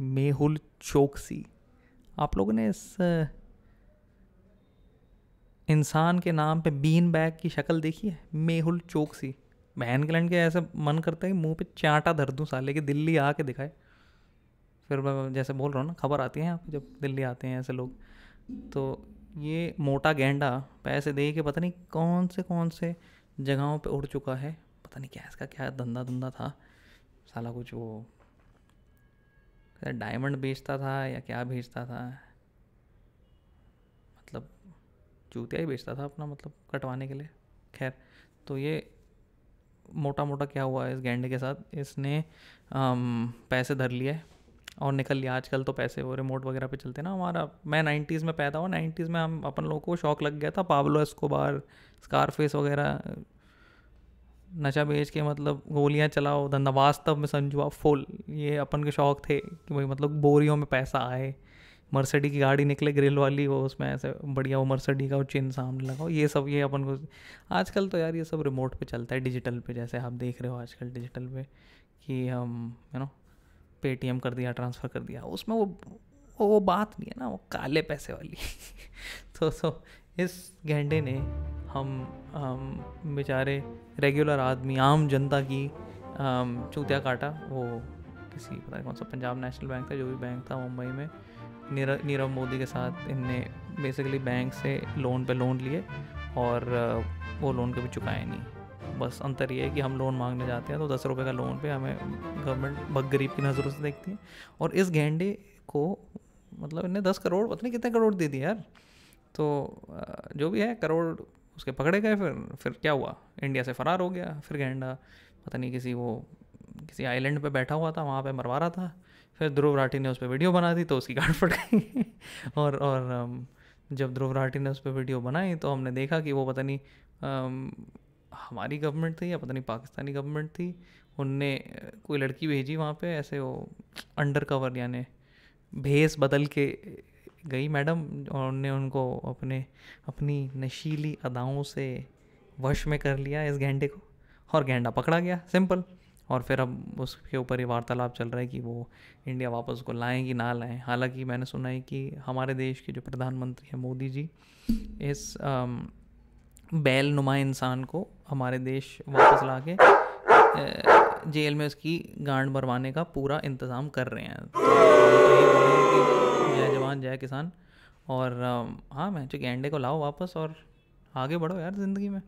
मेहुल चोकसी आप लोगों ने इस इंसान के नाम पे बीन बैग की शक्ल देखी है मेहुल चोकसी बहन के के ऐसे मन करता है कि मुंह पे चाटा धर दूँ साले के दिल्ली आके दिखाए फिर मैं जैसे बोल रहा हूँ ना खबर आती है आप जब दिल्ली आते हैं ऐसे लोग तो ये मोटा गेंडा पैसे दे के पता नहीं कौन से कौन से जगहों पे उड़ चुका है पता नहीं क्या इसका क्या धंधा धंधा था साला कुछ वो डायमंड बेचता था या क्या बेचता था मतलब जूतिया ही बेचता था अपना मतलब कटवाने के लिए खैर तो ये मोटा मोटा क्या हुआ इस गेंडे के साथ इसने आम, पैसे धर लिए और निकल लिया आजकल तो पैसे वो रिमोट वगैरह पे चलते ना हमारा मैं नाइन्टीज़ में पैदा हुआ नाइन्टीज़ में हम अपन लोगों को शौक लग गया था पाब्लो एस्कोबार स्कारफेस वगैरह नशा बेच के मतलब गोलियां चलाओ धंधा वास्तव में समझुआ फुल ये अपन के शौक थे कि भाई मतलब बोरियों में पैसा आए मर्सडी की गाड़ी निकले ग्रिल वाली वो उसमें ऐसे बढ़िया वो मर्सडी का वो चिन्ह सामने लगाओ ये सब ये अपन को आजकल तो यार ये सब रिमोट पे चलता है डिजिटल पे जैसे आप देख रहे हो आजकल डिजिटल पे कि हम यू नो पेटीएम कर दिया ट्रांसफ़र कर दिया उसमें वो वो बात नहीं है ना वो काले पैसे वाली तो सो तो इस गेंडे ने हम, हम बेचारे रेगुलर आदमी आम जनता की चूतिया काटा वो किसी पता नहीं कौन सा पंजाब नेशनल बैंक था जो भी बैंक था मुंबई में नीरव नीरव मोदी के साथ इनने बेसिकली बैंक से लोन पे लोन लिए और वो लोन कभी चुकाए नहीं बस अंतर ये है कि हम लोन मांगने जाते हैं तो दस रुपये का लोन पे हमें गवर्नमेंट भग गरीब की नज़रों से देखती है और इस गेंडे को मतलब इन्हें दस करोड़ पता नहीं कितने करोड़ दे दिए यार तो जो भी है करोड़ उसके पकड़े गए फिर फिर क्या हुआ इंडिया से फरार हो गया फिर गेंडा पता नहीं किसी वो किसी आइलैंड पे बैठा हुआ था वहाँ पे मरवा रहा था फिर ध्रुव राठी ने उस पर वीडियो बना दी तो उसकी गांड फट गई और और जब ध्रुव राठी ने उस पर वीडियो बनाई तो हमने देखा कि वो पता नहीं हमारी गवर्नमेंट थी या पता नहीं पाकिस्तानी गवर्नमेंट थी उनने कोई लड़की भेजी वहाँ पे ऐसे वो अंडर कवर यानी भेस बदल के गई मैडम और ने उनको अपने अपनी नशीली अदाओं से वश में कर लिया इस गेंडे को और गेंडा पकड़ा गया सिंपल और फिर अब उसके ऊपर ये वार्तालाप चल रहा है कि वो इंडिया वापस को लाएँ कि ना लाएँ हालांकि मैंने सुना है कि हमारे देश के जो प्रधानमंत्री हैं मोदी जी इस बैल नुमा इंसान को हमारे देश वापस ला के जेल में उसकी गांड भरवाने का पूरा इंतज़ाम कर रहे हैं तो जय जवान जय किसान और हाँ मैं चूँकि एंडे को लाओ वापस और आगे बढ़ो यार ज़िंदगी में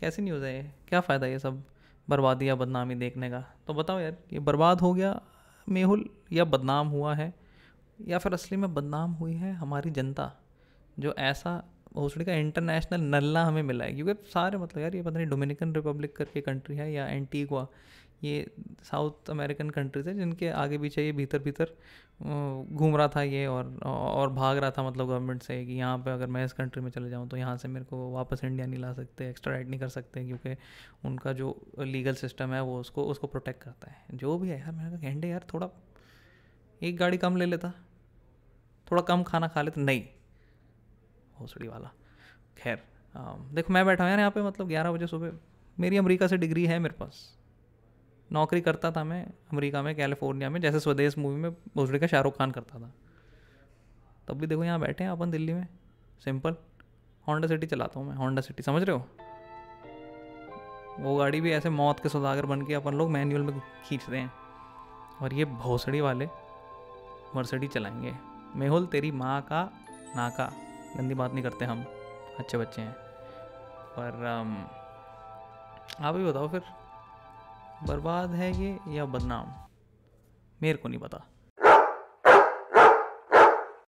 कैसी न्यूज़ है ये क्या फ़ायदा ये सब बर्बादी या बदनामी देखने का तो बताओ यार ये बर्बाद हो गया मेहुल या बदनाम हुआ है या फिर असली में बदनाम हुई है हमारी जनता जो ऐसा भोसड़ी का इंटरनेशनल नल्ला हमें मिला है क्योंकि सारे मतलब यार ये पता नहीं डोमिनिकन रिपब्लिक करके कंट्री है या एंटीगुआ ये साउथ अमेरिकन कंट्रीज है जिनके आगे पीछे ये भीतर भीतर घूम रहा था ये और और भाग रहा था मतलब गवर्नमेंट से कि यहाँ पे अगर मैं इस कंट्री में चले जाऊँ तो यहाँ से मेरे को वापस इंडिया नहीं ला सकते एक्स्ट्रा राइट नहीं कर सकते क्योंकि उनका जो लीगल सिस्टम है वो उसको उसको प्रोटेक्ट करता है जो भी है यार मैंने कहा एंडे यार थोड़ा एक गाड़ी कम ले लेता थोड़ा कम खाना खा लेता नहीं भोसड़ी वाला खैर देखो मैं बैठा हूँ यार यहाँ पे मतलब ग्यारह बजे सुबह मेरी अमेरिका से डिग्री है मेरे पास नौकरी करता था मैं अमेरिका में कैलिफोर्निया में जैसे स्वदेश मूवी में भोसडी का शाहरुख खान करता था तब भी देखो यहाँ बैठे हैं अपन दिल्ली में सिंपल होंडा सिटी चलाता हूँ मैं होंडा सिटी समझ रहे हो वो गाड़ी भी ऐसे मौत के सौदागर बन के अपन लोग मैनुअल में खींचते हैं और ये भोसड़ी वाले मर्सडी चलाएंगे मेहुल तेरी माँ का नाका गंदी बात नहीं करते हम अच्छे बच्चे हैं पर आप ही बताओ फिर बर्बाद है ये या बदनाम मेरे को नहीं पता